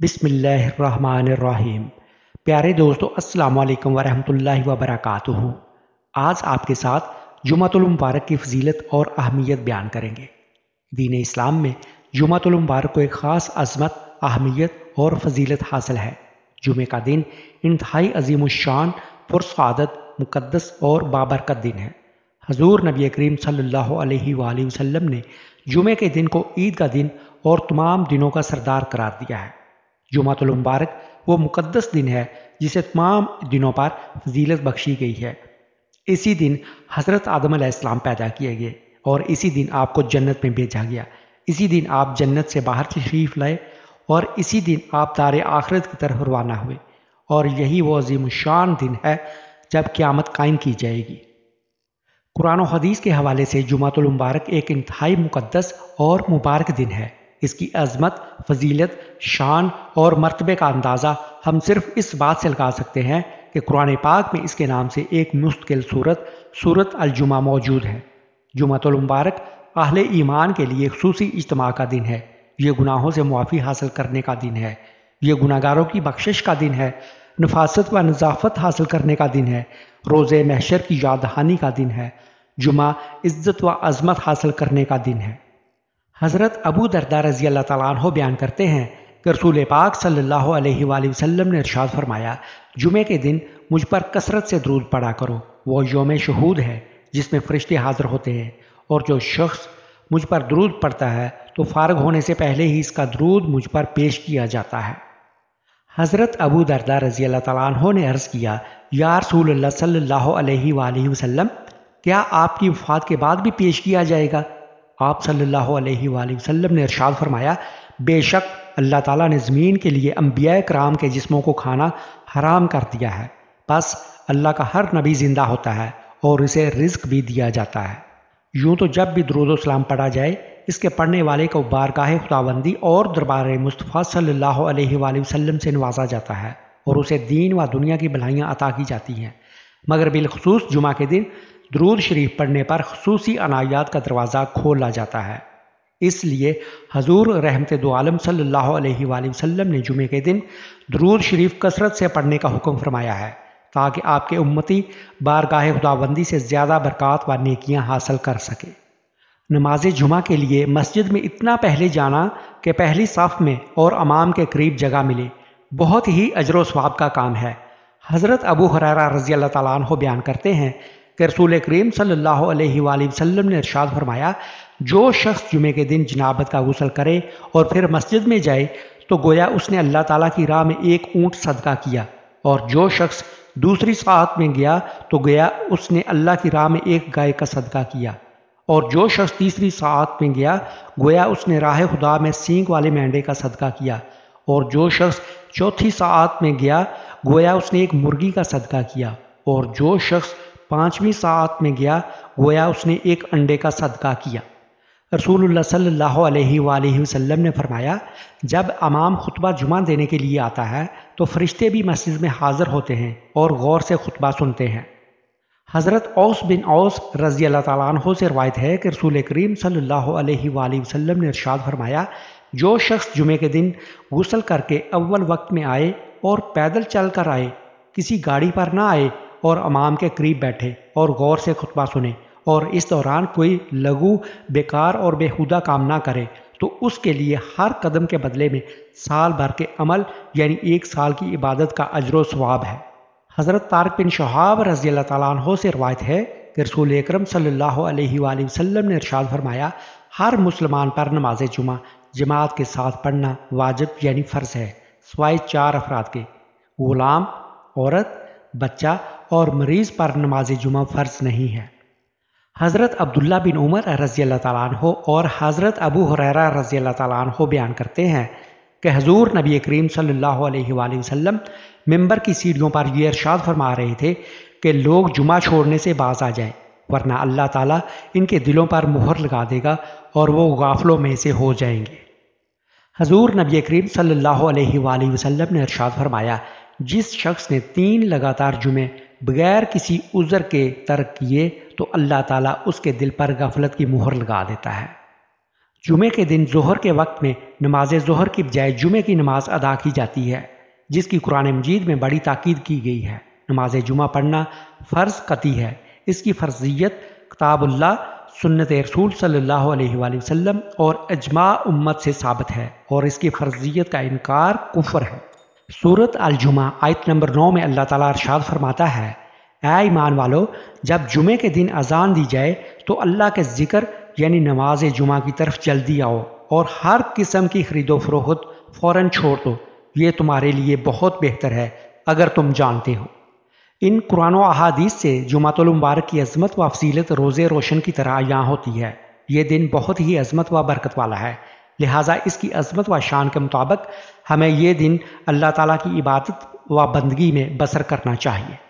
बिसमीम प्यारे दोस्तों अस्सलाम वालेकुम वरहमतुल्लाहि वबरकातुहू आज आपके साथ जुमातुल मुबारक की फजीलत और अहमियत बयान करेंगे दीन इस्लाम में जुमातुल मुबारक को एक ख़ास अजमत अहमियत और फजीलत हासिल है जुमे का दिन इंतहाई अजीम शान पुरसादत मुकदस और बाबरकत दिन है हजूर नबी करीम सल्लल्लाहु अलैहि वसल्लम ने जुमे के दिन को ईद का दिन और तमाम दिनों का सरदार करार दिया है जुमातुल मुबारक वो मुकद्दस दिन है जिसे तमाम दिनों पर जीलत बख्शी गई है इसी दिन हज़रत आदम आसमाम पैदा किए गए और इसी दिन आपको जन्नत में भेजा गया इसी दिन आप जन्नत से बाहर तशरीफ़ लाए और इसी दिन आप दार आखरत की तरफ रवाना हुए और यही वो अजीम शान दिन है जब क़्यामत कायम की जाएगी कुरान हदीस के हवाले से जुमातुल मुबारक एक इंतहाई मुकदस और मुबारक दिन है इसकी अजमत फजीलत शान और मरतबे का अंदाज़ा हम सिर्फ इस बात से लगा सकते हैं कि कुरान पाक में इसके नाम से एक मुस्तकिल सूरत सूरत अलजुमा मौजूद है जुमतुलमबारक आहले ईमान के लिए खसूसी इज्तम का दिन है ये गुनाहों से मुआफ़ी हासिल करने का दिन है ये गुनागारों की बख्शिश का दिन है नफासत व नज़ाफत हासिल करने का दिन है रोज़े महशर की याद का दिन है जुमा इज़्ज़त व अजमत हासिल करने का दिन है हज़रत अबू दरदा रजी अल्लाह तह बयान करते हैं कि रसूल पाक सल्लल्लाहु अलैहि वसल्लम ने इरशाद फरमाया जुमे के दिन मुझ पर कसरत से दरूद पढ़ा करो वो योम शहूद है जिसमें फरिश्ते हाजिर होते हैं और जो शख्स मुझ पर दरूद पड़ता है तो फारग होने से पहले ही इसका दरूद मुझ पर पेश किया जाता है हज़रत अबू दरदा रजी अल्लाह तह ने अर्ज़ किया या रसूल सल्ला वसम क्या आपकी वफ़ात के बाद भी पेश किया जाएगा आप सल्लल्लाहु अलैहि वसल्लम ने इरशाद फरमाया बेशक अल्लाह ताला ने ज़मीन के लिए अम्बिया कराम के जिस्मों को खाना हराम कर दिया है बस अल्लाह का हर नबी ज़िंदा होता है और इसे रिस्क भी दिया जाता है यूँ तो जब भी दरुदोसलाम पढ़ा जाए इसके पढ़ने वाले को बारगाह खुदाबंदी और दरबार मुस्तफ़ा सल्ला वसम से नवाजा जाता है और उसे दीन व दुनिया की भलाइयाँ अता की जाती हैं मगर बिलखसूस जुमा के दिन दरूद शरीफ पढ़ने पर खसूसी अनायात का दरवाज़ा खोला जाता है इसलिए हजूर रहमत दो सल्ला वसम ने जुमे के दिन दरूद शरीफ कसरत से पढ़ने का हुक्म फरमाया है ताकि आपके उम्मती बारगाह खुदाबंदी से ज़्यादा बरक़ात व नेकियाँ हासिल कर सके नमाज जुमा के लिए मस्जिद में इतना पहले जाना कि पहली साफ में और अमाम के करीब जगह मिले बहुत ही अजर स्वाब का काम है हज़रत अबू हरारा रज़ी अल्लाह तैन बयान करते हैं कि रसूल करीम सल्ला वसलम वसल्लम ने इरशाद फरमाया जो शख्स जुमे के दिन जनाबत का गसल करे और फिर मस्जिद में जाए तो गोया उसने अल्लाह ताला की राह में एक ऊँट सदका किया और जो शख्स दूसरी साहत में गया तो गया उसने अल्लाह की राह में एक गाय का सदका किया और जो शख्स तीसरी सात में गया गोया उसने राह खुदा में सींग वाले मेंढे का सदका किया और जो शख्स चौथी सात में गया गोया उसने एक मुर्गी का सदका किया और जो शख्स पांचवीं सात में गया गोया उसने एक अंडे का सदका किया रसूलुल्लाह सल्लल्लाहु अलैहि वसल्लम ने फरमाया जब अमाम खुतबा जुमा देने के लिए आता है तो फरिश्ते भी मस्जिद में हाज़िर होते हैं और गौर से खुतबा सुनते हैं हज़रत औस बिन औस रज़ी अल्लाह से रवायत है कि रसूल करीम सल्लल्लाहु अलैहि वसल्लम ने इरशाद फरमाया जो शख्स जुमे के दिन गुसल करके अव्वल वक्त में आए और पैदल चल कर आए किसी गाड़ी पर ना आए और अमाम के करीब बैठे और गौर से खुतबा सुने और इस दौरान कोई लघु बेकार और बेहुदा काम ना करे तो उसके लिए हर कदम के बदले में साल भर के अमल यानी एक साल की इबादत का अजर स्वाब है हज़रत तारक बिन शहाब रजी तहों से रवायत है कि रसूल अक्रम सम ने इरशाद फरमाया हर मुसलमान पर नमाज जुमा जमात के साथ पढ़ना वाजिब यानी फ़र्ज है सवाए चार अफराद के ग़ुलाम औरत बच्चा और मरीज पर नमाज जुमा फ़र्ज नहीं है हज़रत अब्दुल्ला बिन उमर रज़ी अल्लाह हो और हज़रत अबू हुररा रज़ी अल्लाह हो बयान करते हैं कि हजूर नबी करीम सल्लल्लाहु अलैहि वसल्लम मेंबर की सीढ़ियों पर यह अरसाद फरमा रहे थे कि लोग जुमा छोड़ने से बाज आ जाए वरना अल्लाह ताला इनके दिलों पर मुहर लगा देगा और वो गाफलों में से हो जाएंगे हजूर नबी करीम सल्लल्लाहु अलैहि वसल्लम ने अरशाद फरमाया जिस शख्स ने तीन लगातार जुमे बगैर किसी उज़र के तर्क किए तो अल्लाह ताला उसके दिल पर गफलत की मुहर लगा देता है जुमे के दिन जहर के वक्त में नमाज जहर की बजाय जुमे की नमाज अदा की जाती है जिसकी कुरान मजीद में बड़ी ताकीद की गई है नमाज जुमा पढ़ना फ़र्ज़ कती है इसकी फर्जियत किताबुल्ला सुन्नत रसूल सल्लल्लाहु अलैहि वसल्लम और अजमा उम्मत से साबित है और इसकी फर्जियत का इनकार कुफर है सूरत जुमा आयत नंबर नौ में अल्लाह ताला अरशाद फरमाता है ए ईमान वालो जब जुमे के दिन अजान दी जाए तो अल्लाह के ज़िक्र यानी नमाज जुमा की तरफ जल्दी आओ और हर किस्म की खरीदो फरोहत फ़ौर छोड़ दो ये तुम्हारे लिए बहुत बेहतर है अगर तुम जानते हो इन कुरान अहादीस से जुमातुलमबारक की अजमत व फसीलत रोज़े रोशन की तरह यहाँ होती है ये दिन बहुत ही अजमत व बरकत वाला है लिहाजा इसकी अजमत व शान के मुताबिक हमें ये दिन अल्लाह ताला की इबादत व बंदगी में बसर करना चाहिए